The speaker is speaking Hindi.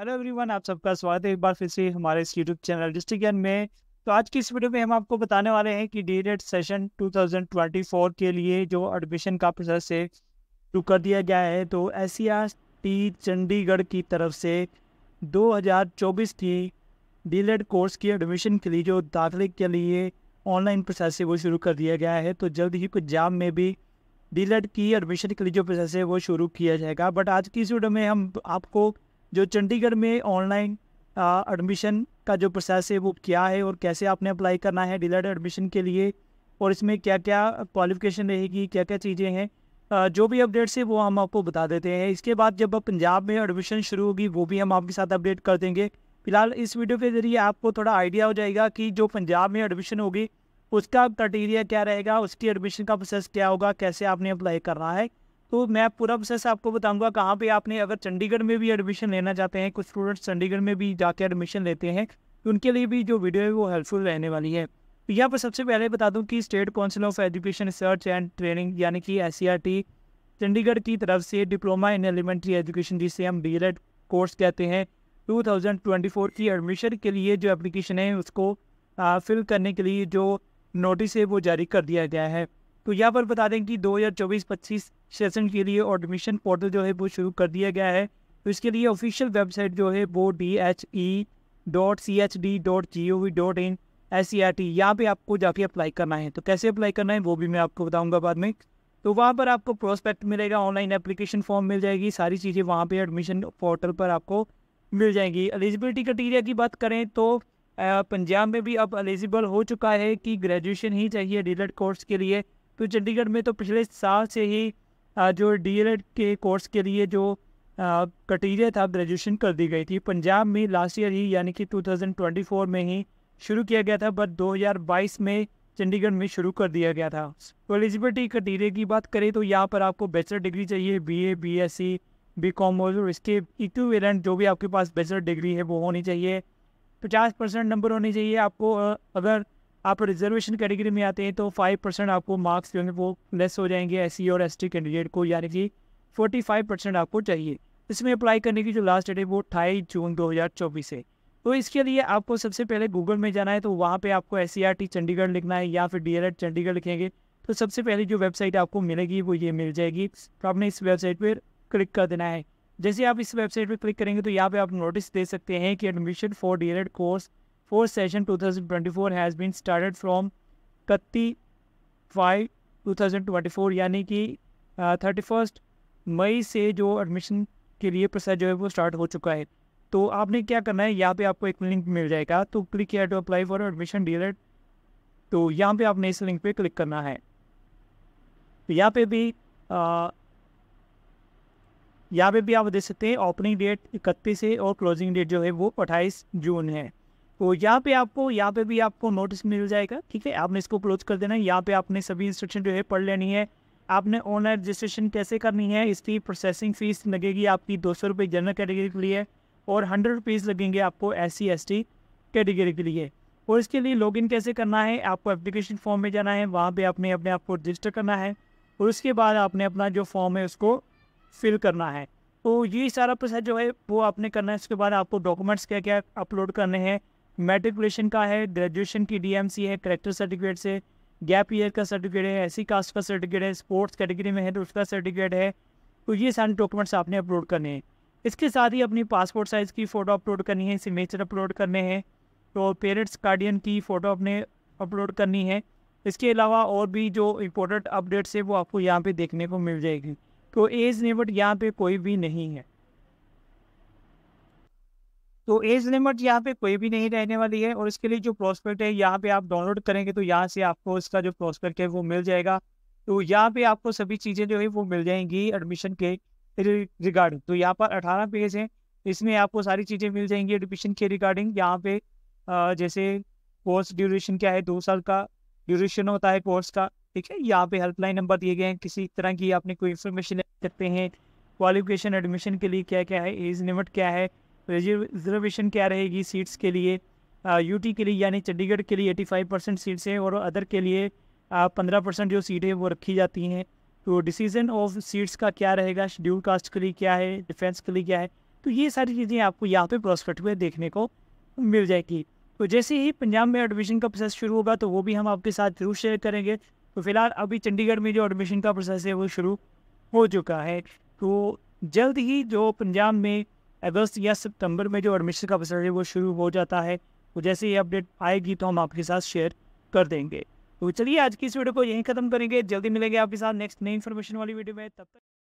हेलो एवरीवन आप सबका स्वागत है एक बार फिर से हमारे इस यूट्यूब चैनल डिस्ट्रिक्ट ज्ञान में तो आज की इस वीडियो में हम आपको बताने वाले हैं कि डी रेड सेशन 2024 के लिए जो एडमिशन का प्रोसेस है शुरू कर दिया गया है तो एस टी e चंडीगढ़ की तरफ से 2024 की डी रेड कोर्स की एडमिशन के लिए जो दाखिले के लिए ऑनलाइन प्रोसेस है वो शुरू कर दिया गया है तो जल्द ही कुछ जाम में भी डी की एडमिशन के लिए जो प्रोसेस है वो शुरू किया जाएगा बट आज की इस वीडियो में हम आपको जो चंडीगढ़ में ऑनलाइन एडमिशन का जो प्रोसेस है वो क्या है और कैसे आपने अप्लाई करना है डिलर्ड एडमिशन के लिए और इसमें क्या क्या क्वालिफिकेशन रहेगी क्या क्या चीज़ें हैं जो भी अपडेट्स है वो हम आपको बता देते हैं इसके बाद जब पंजाब में एडमिशन शुरू होगी वो भी हम आपके साथ अपडेट कर देंगे फिलहाल इस वीडियो के ज़रिए आपको थोड़ा आइडिया हो जाएगा कि जो पंजाब में एडमिशन होगी उसका क्राइटेरिया क्या रहेगा उसकी एडमिशन का प्रोसेस क्या होगा कैसे आपने अप्लाई करना है तो मैं पूरा प्रोसेस आपको बताऊंगा कहाँ पे आपने अगर चंडीगढ़ में भी एडमिशन लेना चाहते हैं कुछ स्टूडेंट्स चंडीगढ़ में भी जाके एडमिशन लेते हैं तो उनके लिए भी जो वीडियो है वो हेल्पफुल रहने वाली है तो यहाँ पर सबसे पहले बता दूँ कि State Council of Education Research and Training यानी कि एस e चंडीगढ़ की तरफ से डिप्लोमा इन एलिमेंट्री एजुकेशन जिसे हम डी कोर्स कहते हैं 2024 की एडमिशन के लिए जो एप्लीकेशन है उसको फिल करने के लिए जो नोटिस है वो जारी कर दिया गया है तो यहाँ पर बता दें कि 2024-25 सेशन के लिए और एडमिशन पोर्टल जो है वो शुरू कर दिया गया है तो इसके लिए ऑफिशियल वेबसाइट जो है वो D H E dot C H D dot G O V dot in S C R T यहाँ पर आपको जाके अप्लाई करना है तो कैसे अप्लाई करना है वो भी मैं आपको बताऊँगा बाद में तो वहाँ पर आपको प्रोस्पेक्ट मिलेगा ऑनलाइन एप्लीकेशन फॉर्म मिल जाएगी सारी चीज़ें वहाँ पर एडमिशन पोर्टल पर आपको मिल जाएंगी एलिजिबिलिटी क्राइटेरिया की बात करें तो पंजाब में भी अब एलिजिबल हो चुका है कि ग्रेजुएशन ही चाहिए डीलर कोर्स के लिए तो चंडीगढ़ में तो पिछले साल से ही जो डीएलएड के कोर्स के लिए जो क्रटीरिया था ग्रेजुएशन कर दी गई थी पंजाब में लास्ट ईयर ही यानी कि 2024 में ही शुरू किया गया था बट 2022 में चंडीगढ़ में शुरू कर दिया गया था तो एलिजिबिलिटी क्रटीरिया की बात करें तो यहाँ पर आपको बैचलर डिग्री चाहिए B B A S C B com और इसके इक्विवेलेंट जो भी आपके पास बैचलर डिग्री है वो होनी चाहिए पचास परसेंट नंबर होने चाहिए आपको अगर आप रिजर्वेशन कैटेगरी में आते हैं तो फाइव परसेंट आपको मार्क्स जो है वो लेस हो जाएंगे एस e और एस कैंडिडेट को यानी कि फोर्टी फाइव परसेंट आपको चाहिए इसमें अप्लाई करने की जो लास्ट डेट है वो अठाईस जून दो हज़ार चौबीस है तो इसके लिए आपको सबसे पहले गूगल में जाना है तो वहाँ पे आपको एस e चंडीगढ़ लिखना है या फिर डी चंडीगढ़ लिखेंगे तो सबसे पहले जो वेबसाइट आपको मिलेगी वो ये मिल जाएगी तो आपने इस वेबसाइट पर क्लिक कर देना है जैसे आप इस वेबसाइट पर क्लिक करेंगे तो यहाँ पे आप नोटिस दे सकते हैं कि admission for D course fourth session 2024 has been started from 31 five 2024 यानी कि थर्टी फर्स्ट मई से जो एडमिशन के लिए प्रोसेस जो है वो स्टार्ट हो चुका है तो आपने क्या करना है यहाँ पे आपको एक लिंक मिल जाएगा तो क्लिक किया टू अप्लाई फॉर एडमिशन डीलर तो यहाँ पे आपने इस लिंक पे क्लिक करना है तो यहाँ पे भी यहाँ पे भी आप देख सकते हैं ओपनिंग डेट इकतीस है और क्लोजिंग डेट जो है वो अट्ठाईस जून है तो यहाँ पे आपको यहाँ पे भी आपको नोटिस मिल जाएगा ठीक है आपने इसको क्लोज कर देना है यहाँ पे आपने सभी इंस्ट्रक्शन जो है पढ़ लेनी है आपने ऑनलाइन रजिस्ट्रेशन कैसे करनी है इसकी प्रोसेसिंग फ़ीस लगेगी आपकी दो सौ रुपये जनरल कैटेगरी के लिए और हंड्रेड रुपीज़ लगेंगे आपको S C S T category के लिए और इसके लिए लॉगिन कैसे करना है आपको एप्लीकेशन फॉर्म में जाना है वहाँ पे आपने अपने आप को रजिस्टर करना है और उसके बाद आपने अपना जो फॉर्म है उसको फिल करना है तो ये सारा प्रोसेस जो है वो आपने करना है उसके बाद आपको डॉक्यूमेंट्स क्या क्या अपलोड करने हैं मेट्रिकुलेशन का है ग्रेजुएशन की डीएमसी है करेक्टर सर्टिफिकेट से गैप ईयर का सर्टिफिकेट है एस कास्ट e का सर्टिफिकेट है स्पोर्ट्स कैटेगरी में है तो उसका सर्टिफिकेट है तो ये सारे डॉक्यूमेंट्स आपने अपलोड करने हैं इसके साथ ही अपनी पासपोर्ट साइज़ की फ़ोटो अपलोड करनी है सिग्नेचर अपलोड करने हैं तो पेरेंट्स गार्डियन की फ़ोटो अपने अपलोड करनी है इसके अलावा और भी जो इम्पोर्टेंट अपडेट्स है वो आपको यहाँ पे देखने को मिल जाएगी तो एज लिमिट यहाँ पे कोई भी नहीं है तो एज लिमिट यहाँ पे कोई भी नहीं रहने वाली है और इसके लिए जो प्रोस्पेक्ट है यहाँ पे आप डाउनलोड करेंगे तो यहाँ से आपको इसका जो प्रोस्पेक्ट है वो मिल जाएगा तो यहाँ पे आपको सभी चीज़ें जो है वो मिल जाएंगी एडमिशन के रिगार्डिंग तो यहाँ पर अठारह पेज हैं इसमें आपको सारी चीज़ें मिल जाएंगी एडमिशन के रिगार्डिंग यहाँ पे जैसे कोर्स ड्यूरेशन क्या है दो साल का ड्यूरेशन होता है कोर्स का ठीक है यहाँ पे हेल्पलाइन नंबर दिए गए हैं किसी तरह की आपने कोई इन्फॉर्मेशन ले सकते हैं क्वालिफिकेशन एडमिशन के लिए क्या क्या है एज लिमिट क्या है रिजर्वेशन क्या रहेगी सीट्स के लिए यूटी के लिए यानी चंडीगढ़ के लिए 85 परसेंट सीट्स हैं और अदर के लिए पंद्रह परसेंट जो सीट है वो रखी जाती हैं तो डिसीजन ऑफ सीट्स का क्या रहेगा शेड्यूल कास्ट के लिए क्या है डिफेंस के लिए क्या है तो ये सारी चीज़ें आपको यहाँ पे प्रोस्पेक्ट हुए देखने को मिल जाएगी तो जैसे ही पंजाब में एडमिशन का प्रोसेस शुरू होगा तो वो भी हम आपके साथ जरूर शेयर करेंगे तो फिलहाल अभी चंडीगढ़ में जो एडमिशन का प्रोसेस है वो शुरू हो चुका है तो जल्द ही जो पंजाब में अगस्त या सितंबर में जो एडमिशन का प्रोसेस है वो शुरू हो जाता है तो जैसे ये अपडेट आएगी तो हम आपके साथ शेयर कर देंगे तो चलिए आज की इस वीडियो को यहीं खत्म करेंगे जल्दी मिलेंगे आपके साथ नेक्स्ट नई इन्फॉर्मेशन वाली वीडियो में तब तक